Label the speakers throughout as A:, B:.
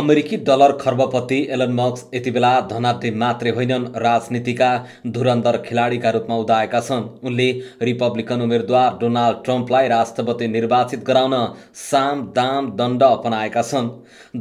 A: अमेरिकी dollar खर्बपति Elon मक्स यति बेला धनाध्य मात्रै होइनन् राजनीतिका धुरन्धर खेलाडीका रूपमा उदाएका छन् उनले रिपब्लिकन उम्मेद्वार डोनाल्ड ट्रम्पलाई राष्ट्रपति निर्वाचित गराउन साम दाम दण्ड अपनाएका छन्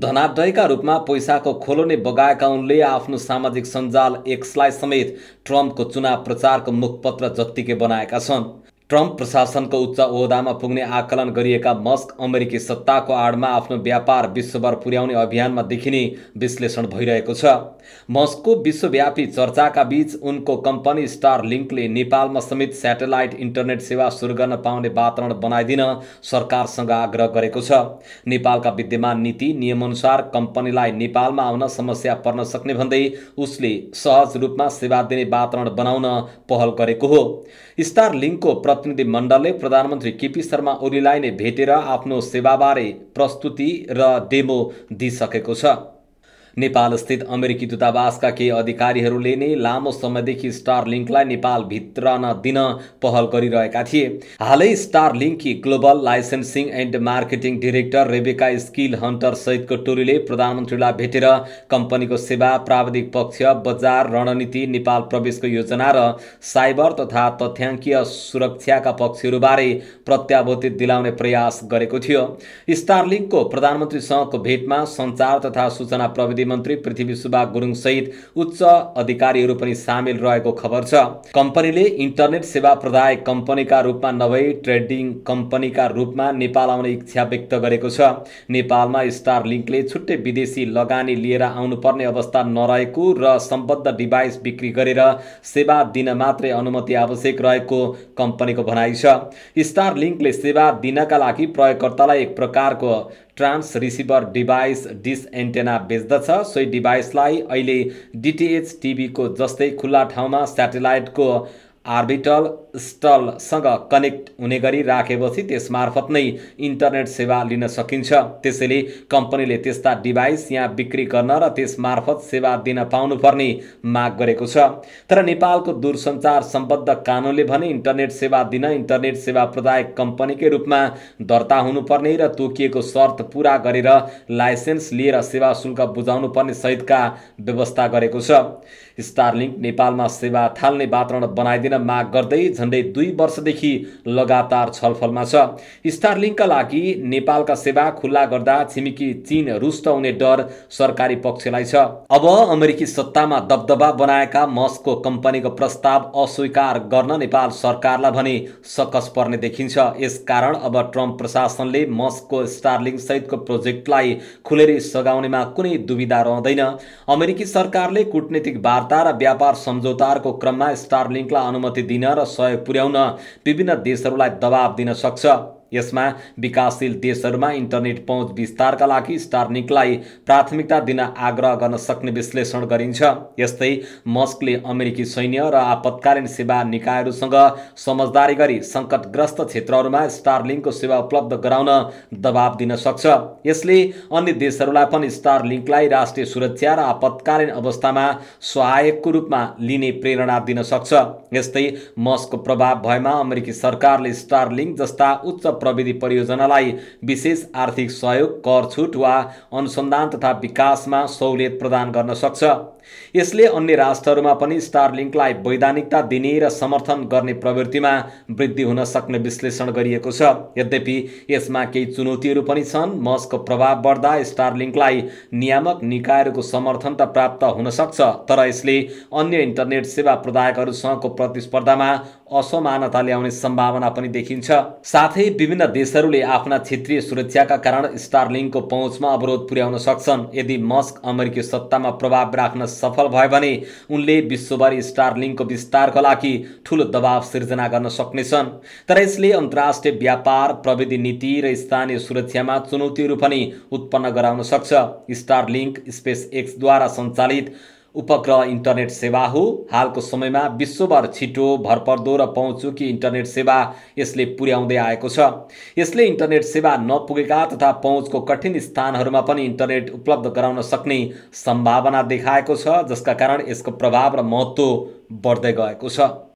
A: धनाध्ययका रूपमा पैसाको खोलो नै बगाएका उनले आफ्नो सामाजिक सञ्जाल एक्सलाई समेत ट्रम्पको चुनाव प्रचारको मुखपत्र जत्तिकै बनाएका छन् ट्रम्प प्रशासनको उच्च ओहदामा पुग्ने आकलन गरिएका मस्क अमेरिकी सत्ताको आडमा आफ्नो व्यापार विश्वभर पुर्याउने अभियानमा देखिने विश्लेषण भइरहेको छ मस्कको विश्वव्यापी चर्चाका बीच उनको कम्पनी स्टार लिङ्कले नेपालमा समेत सेटेलाइट इन्टरनेट सेवा सुरु गर्न पाउने वातावरण बनाइदिन सरकारसँग आग्रह गरेको छ नेपालका विद्यमान नीति नियमअनुसार कम्पनीलाई नेपालमा आउन समस्या पर्न सक्ने भन्दै उसले सहज रूपमा सेवा दिने वातावरण बनाउन पहल गरेको हो स्टार लिङ्कको प्रतिनिधिमण्डलले प्रधानमन्त्री केपी शर्मा ओलीलाई नै भेटेर आफ्नो सेवाबारे प्रस्तुति र डेमो दिइसकेको छ नेपालस्थित अमेरिकी दूतावासका केही अधिकारीहरूले नै लामो समयदेखि स्टार लिङ्कलाई नेपाल भित्र नदिन पहल गरिरहेका थिए हालै Star Global licensing and marketing director Rebecca Skill Hunter सहितको टोलीले प्रधानमन्त्रीलाई भेटेर कम्पनीको सेवा प्राविधिक पक्ष बजार रणनीति नेपाल प्रवेशको योजना र साइबर तथा तथ्याङ्कीय सुरक्षाका पक्षहरूबारे प्रत्याभूति दिलाउने प्रयास गरेको थियो स्टारलिङ्कको प्रधानमन्त्रीसँगको भेटमा सञ्चार तथा सूचना प्रविधि मन्त्री पृथ्वी सुबा सहित उच्च अधिकारीहरू पनि सामेल रहेको खबर छ कम्पनीले इन्टरनेट सेवा प्रदायक कम्पनीका रूपमा नभई ट्रेडिङ कम्पनीका रूपमा नेपाल आउने इच्छा व्यक्त गरेको छ नेपालमा स्टार लिङ्कले छुट्टै विदेशी लगानी लिएर आउनुपर्ने अवस्था नरहेको र सम्बद्ध डिभाइस बिक्री गरेर सेवा दिन मात्रै अनुमति आवश्यक रहेको कम्पनीको भनाइ छ स्टार लिङ्कले सेवा दिनका लागि प्रयोगकर्तालाई एक प्रकारको trans receiver device dish antenna बेच्दछ सोही डिभाइसलाई अहिले डिटिएच टिभीको जस्तै खुल्ला ठाउँमा सेटेलाइटको आर्बिटल स्टलसँग कनेक्ट हुने गरी राखेपछि त्यसमार्फत नै इन्टरनेट सेवा लिन सकिन्छ त्यसैले कम्पनीले त्यस्ता डिभाइस यहाँ बिक्री गर्न र त्यसमार्फत सेवा दिन पाउनुपर्ने माग गरेको छ तर नेपालको दूरसञ्चार सम्बद्ध कानुनले भने इन्टरनेट सेवा दिन इन्टरनेट सेवा प्रदायक कम्पनीकै रूपमा दर्ता हुनुपर्ने र तोकिएको शर्त पुरा गरेर लाइसेन्स लिएर सेवा शुल्क बुझाउनु पर्ने सहितका व्यवस्था गरेको छ स्टारलिङ्क नेपालमा सेवा थाल्ने वातावरण बनाइदिन माग गर्दै झन्डै दुई वर्षदेखि लगातार छलफलमा छ स्टारलिङ्कका लागि नेपालका सेवा खुल्ला गर्दा छिमेकी चीन रुष्ट हुने डर सरकारी पक्षलाई छ अब अमेरिकी सत्तामा दबदबा बनाएका मस्को कम्पनीको प्रस्ताव अस्वीकार गर्न नेपाल सरकारलाई भने सकस पर्ने देखिन्छ यसकारण अब ट्रम्प प्रशासनले मस्को स्टारलिङ्क सहितको प्रोजेक्टलाई खुलेरी सघाउनेमा कुनै दुविधा रहँदैन अमेरिकी सरकारले कुटनीतिक वार्ता र व्यापार सम्झौताको क्रममा स्टारलिङ्कलाई अनुमति दिन र सहयोग सहयोग पुर्याउन विभिन्न देशहरूलाई दबाब दिन सक्छ यसमा विकासशील देशहरूमा इन्टरनेट पहुँच विस्तारका लागि स्टार्निकलाई प्राथमिकता दिन आग्रह गर्न सक्ने विश्लेषण गरिन्छ यस्तै मस्कले अमेरिकी सैन्य र आपतकालीन सेवा निकायहरूसँग समझदारी गरी सङ्कटग्रस्त क्षेत्रहरूमा स्टारलिङ्कको सेवा उपलब्ध गराउन दबाब दिन सक्छ यसले अन्य देशहरूलाई पनि स्टारलिङ्कलाई राष्ट्रिय सुरक्षा र आपतकालीन अवस्थामा सहायकको रूपमा लिने प्रेरणा दिन सक्छ यस्तै मस्कको प्रभाव भएमा अमेरिकी सरकारले स्टारलिङ्क जस्ता उच्च प्रविधि परियोजनालाई विशेष आर्थिक सहयोग कर छुट वा अनुसन्धान तथा विकासमा सहुलियत प्रदान गर्न सक्छ यसले अन्य राष्ट्रहरूमा पनि स्टारलिङ्कलाई वैधानिकता दिने र समर्थन गर्ने प्रवृत्तिमा वृद्धि हुन सक्ने विश्लेषण गरिएको छ यद्यपि यसमा केही चुनौतीहरू पनि छन् मसको प्रभाव बढ्दा स्टारलिङ्कलाई नियामक निकायहरूको समर्थन त प्राप्त हुन सक्छ तर यसले अन्य इन्टरनेट सेवा प्रदायकहरूसँगको प्रतिस्पर्धामा असमानता ल्याउने सम्भावना पनि देखिन्छ साथै विभिन्न देशहरूले आफ्ना क्षेत्रीय सुरक्षाका कारण स्टारलिङको पहुँचमा अवरोध पुर्याउन सक्छन् यदि मस्क अमेरिकी सत्तामा प्रभाव राख्न सफल भयो भने उनले विश्वभरि स्टारलिङको विस्तारका लागि ठुलो दबाव सिर्जना गर्न सक्नेछन् तर यसले अन्तर्राष्ट्रिय व्यापार प्रविधि नीति र स्थानीय सुरक्षामा चुनौतीहरू पनि उत्पन्न गराउन सक्छ स्टारलिङ्क स्पेस एक्सद्वारा सञ्चालित उपग्रह इन्टरनेट सेवा हो हालको समयमा विश्वभर छिटो भरपर्दो र पहुँचुकी इन्टरनेट सेवा यसले पुर्याउँदै आएको छ यसले इन्टरनेट सेवा नपुगेका तथा पहुँचको कठिन स्थानहरूमा पनि इन्टरनेट उपलब्ध गराउन सक्ने सम्भावना देखाएको छ जसका कारण यसको प्रभाव र महत्त्व बढ्दै गएको छ